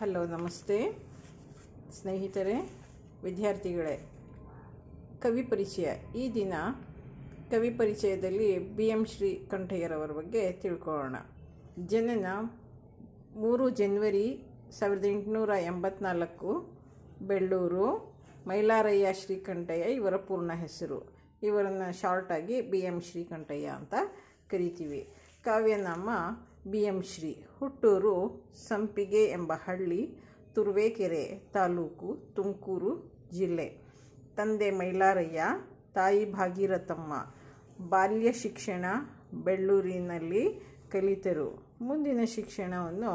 hello ನಮಸ್ತೆ ಸ್ನೇಹಿತರೆ ವಿದ್ಯಾರ್ಥಿಗಳೇ ಕವಿ ಪರಿಚಯ ಈ ದಿನ ಕವಿ ಪರಿಚಯದಲ್ಲಿ ಬಿ ಎಂ ಶ್ರೀ ಕಂಠಯ್ಯರವರ ಬಗ್ಗೆ ತಿಳ್ಕೊಳ್ಳೋಣ ಜನನ ಮೂರು ಜನ್ವರಿ ಸಾವಿರದ ಎಂಟುನೂರ ಎಂಬತ್ನಾಲ್ಕು ಬೆಳ್ಳೂರು ಮೈಲಾರಯ್ಯ ಶ್ರೀಕಂಠಯ್ಯ ಇವರ ಪೂರ್ಣ ಹೆಸರು ಇವರನ್ನು ಶಾರ್ಟಾಗಿ ಬಿ ಎಂ ಶ್ರೀಕಂಠಯ್ಯ ಅಂತ ಕರಿತೀವಿ ಕಾವ್ಯನಾಮ ಬಿ ಎಂ ಶ್ರೀ ಹುಟ್ಟೂರು ಸಂಪಿಗೆ ಎಂಬ ಹಳ್ಳಿ ತುರುವೇಕೆರೆ ತಾಲೂಕು ತುಮಕೂರು ಜಿಲ್ಲೆ ತಂದೆ ಮೈಲಾರಯ್ಯ ತಾಯಿ ಭಾಗೀರಥಮ್ಮ ಬಾಲ್ಯ ಶಿಕ್ಷಣ ಬೆಳ್ಳೂರಿನಲ್ಲಿ ಕಲಿತರು ಮುಂದಿನ ಶಿಕ್ಷಣವನ್ನು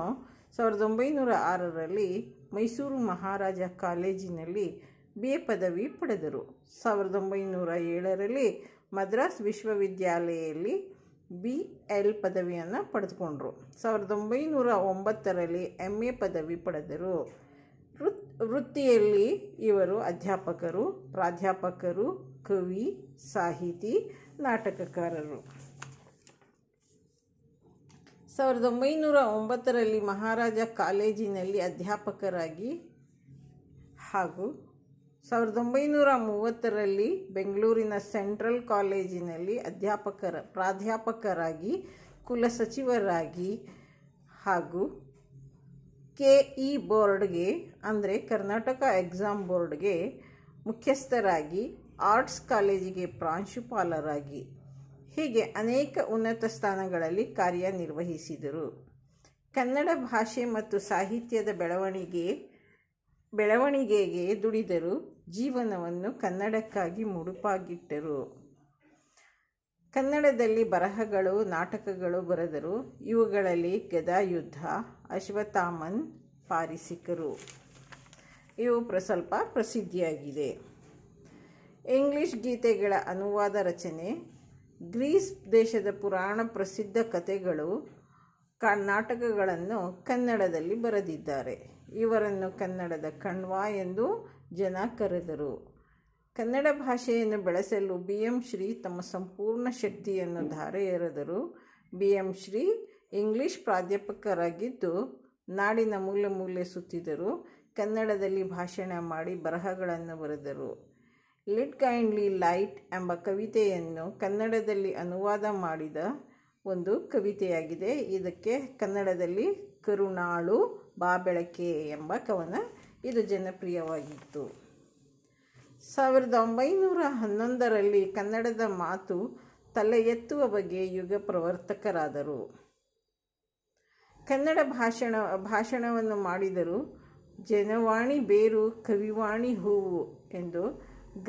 ಸಾವಿರದ ಒಂಬೈನೂರ ಆರರಲ್ಲಿ ಮೈಸೂರು ಮಹಾರಾಜ ಕಾಲೇಜಿನಲ್ಲಿ ಬಿ ಎ ಪದವಿ ಪಡೆದರು ಸಾವಿರದ ಒಂಬೈನೂರ ಏಳರಲ್ಲಿ ಮದ್ರಾಸ್ ವಿಶ್ವವಿದ್ಯಾಲಯದಲ್ಲಿ ಬಿ ಎಲ್ ಪದವಿಯನ್ನು ಪಡೆದುಕೊಂಡರು ಸಾವಿರದ ಒಂಬೈನೂರ ಒಂಬತ್ತರಲ್ಲಿ ಎಮ್ ಎ ಪದವಿ ಪಡೆದರು ವೃತ್ ವೃತ್ತಿಯಲ್ಲಿ ಇವರು ಅಧ್ಯಾಪಕರು ಪ್ರಾಧ್ಯಾಪಕರು ಕವಿ ಸಾಹಿತಿ ನಾಟಕಕಾರರು ಸಾವಿರದ ಒಂಬೈನೂರ ಒಂಬತ್ತರಲ್ಲಿ ಮಹಾರಾಜ ಕಾಲೇಜಿನಲ್ಲಿ ಅಧ್ಯಾಪಕರಾಗಿ ಹಾಗೂ ಸಾವಿರದ ಒಂಬೈನೂರ ಮೂವತ್ತರಲ್ಲಿ ಬೆಂಗಳೂರಿನ ಸೆಂಟ್ರಲ್ ಕಾಲೇಜಿನಲ್ಲಿ ಅಧ್ಯಾಪಕರ ಪ್ರಾಧ್ಯಾಪಕರಾಗಿ ಕುಲಸಚಿವರಾಗಿ ಹಾಗೂ ಕೆ ಇ ಬೋರ್ಡ್ಗೆ ಅಂದರೆ ಕರ್ನಾಟಕ ಎಕ್ಸಾಮ್ ಬೋರ್ಡ್ಗೆ ಮುಖ್ಯಸ್ಥರಾಗಿ ಆರ್ಟ್ಸ್ ಕಾಲೇಜಿಗೆ ಪ್ರಾಂಶುಪಾಲರಾಗಿ ಹೀಗೆ ಅನೇಕ ಉನ್ನತ ಸ್ಥಾನಗಳಲ್ಲಿ ಕಾರ್ಯನಿರ್ವಹಿಸಿದರು ಕನ್ನಡ ಭಾಷೆ ಮತ್ತು ಸಾಹಿತ್ಯದ ಬೆಳವಣಿಗೆ ಬೆಳವಣಿಗೆಗೆ ದುಡಿದರು ಜೀವನವನ್ನು ಕನ್ನಡಕ್ಕಾಗಿ ಮುಡುಪಾಗಿಟ್ಟರು ಕನ್ನಡದಲ್ಲಿ ಬರಹಗಳು ನಾಟಕಗಳು ಬರೆದರು ಇವುಗಳಲ್ಲಿ ಗದಾಯುದ್ಧ ಅಶ್ವಥಾಮನ್ ಪಾರಿಸಿಕರು ಇವು ಪ್ರಸಲ್ಪ ಪ್ರಸಿದ್ಧಿಯಾಗಿದೆ ಇಂಗ್ಲಿಷ್ ಗೀತೆಗಳ ಅನುವಾದ ರಚನೆ ಗ್ರೀಸ್ ದೇಶದ ಪುರಾಣ ಪ್ರಸಿದ್ಧ ಕಥೆಗಳು ನಾಟಕಗಳನ್ನು ಕನ್ನಡದಲ್ಲಿ ಬರೆದಿದ್ದಾರೆ ಇವರನ್ನು ಕನ್ನಡದ ಕಣ್ವ ಎಂದು ಜನ ಕರೆದರು ಕನ್ನಡ ಭಾಷೆಯನ್ನು ಬೆಳೆಸಲು ಬಿ ಎಂ ಶ್ರೀ ತಮ್ಮ ಸಂಪೂರ್ಣ ಶಕ್ತಿಯನ್ನು ಧಾರೆ ಎರೆದರು ಬಿ ಎಂ ಶ್ರೀ ಇಂಗ್ಲಿಷ್ ಪ್ರಾಧ್ಯಾಪಕರಾಗಿದ್ದು ನಾಡಿನ ಮೂಲೆ ಮೂಲೆ ಸುತ್ತಿದರು ಕನ್ನಡದಲ್ಲಿ ಭಾಷಣ ಮಾಡಿ ಬರಹಗಳನ್ನು ಬರೆದರು ಲಿಟ್ ಕೈಂಡ್ಲಿ ಲೈಟ್ ಎಂಬ ಕವಿತೆಯನ್ನು ಕನ್ನಡದಲ್ಲಿ ಅನುವಾದ ಮಾಡಿದ ಒಂದು ಕವಿತೆಯಾಗಿದೆ ಇದಕ್ಕೆ ಕನ್ನಡದಲ್ಲಿ ಕರುಣಾಳು ಬಾಬೆಳಕೆ ಎಂಬ ಕವನ ಇದು ಜನಪ್ರಿಯವಾಗಿತ್ತು ಸಾವಿರದ ಒಂಬೈನೂರ ಹನ್ನೊಂದರಲ್ಲಿ ಕನ್ನಡದ ಮಾತು ತಲೆ ಎತ್ತುವ ಬಗ್ಗೆ ಯುಗ ಪ್ರವರ್ತಕರಾದರು ಕನ್ನಡ ಭಾಷಣ ಭಾಷಣವನ್ನು ಮಾಡಿದರು ಜನವಾಣಿ ಬೇರು ಕವಿವಾಣಿ ಹೂವು ಎಂದು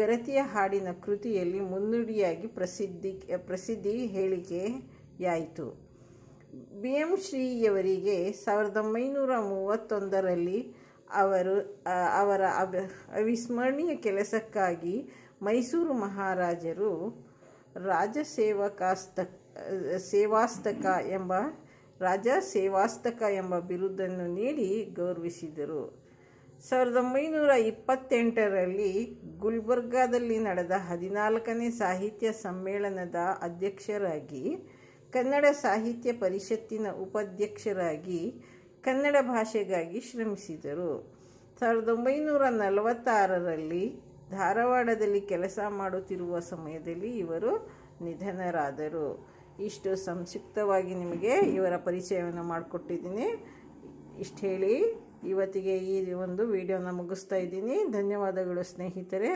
ಗರತಿಯ ಹಾಡಿನ ಕೃತಿಯಲ್ಲಿ ಮುನ್ನುಡಿಯಾಗಿ ಪ್ರಸಿದ್ಧಿ ಪ್ರಸಿದ್ಧಿ ಹೇಳಿಕೆ ಆಯಿತು ಬಿ ಎಂ ಶ್ರೀಯವರಿಗೆ ಸಾವಿರದ ಒಂಬೈನೂರ ಮೂವತ್ತೊಂದರಲ್ಲಿ ಅವರು ಅವರ ಅವಿಸ್ಮರಣೀಯ ಕೆಲಸಕ್ಕಾಗಿ ಮೈಸೂರು ಮಹಾರಾಜರು ರಾಜ ರಾಜಸೇವಕಾಸ್ತ ಸೇವಾಸ್ತಕ ಎಂಬ ರಾಜ ಸೇವಾಸ್ತಕ ಎಂಬ ಬಿರುದನ್ನು ನೀಡಿ ಗೌರವಿಸಿದರು ಸಾವಿರದ ಒಂಬೈನೂರ ಇಪ್ಪತ್ತೆಂಟರಲ್ಲಿ ಗುಲ್ಬರ್ಗಾದಲ್ಲಿ ನಡೆದ ಹದಿನಾಲ್ಕನೇ ಸಾಹಿತ್ಯ ಸಮ್ಮೇಳನದ ಅಧ್ಯಕ್ಷರಾಗಿ ಕನ್ನಡ ಸಾಹಿತ್ಯ ಪರಿಷತ್ತಿನ ಉಪಾಧ್ಯಕ್ಷರಾಗಿ ಕನ್ನಡ ಭಾಷೆಗಾಗಿ ಶ್ರಮಿಸಿದರು ಸಾವಿರದ ಒಂಬೈನೂರ ನಲವತ್ತಾರರಲ್ಲಿ ಧಾರವಾಡದಲ್ಲಿ ಕೆಲಸ ಮಾಡುತ್ತಿರುವ ಸಮಯದಲ್ಲಿ ಇವರು ನಿಧನರಾದರು ಇಷ್ಟು ಸಂಕ್ಷಿಪ್ತವಾಗಿ ನಿಮಗೆ ಇವರ ಪರಿಚಯವನ್ನು ಮಾಡಿಕೊಟ್ಟಿದ್ದೀನಿ ಇಷ್ಟು ಹೇಳಿ ಇವತ್ತಿಗೆ ಈ ಒಂದು ವಿಡಿಯೋನ ಮುಗಿಸ್ತಾ ಇದ್ದೀನಿ ಧನ್ಯವಾದಗಳು ಸ್ನೇಹಿತರೆ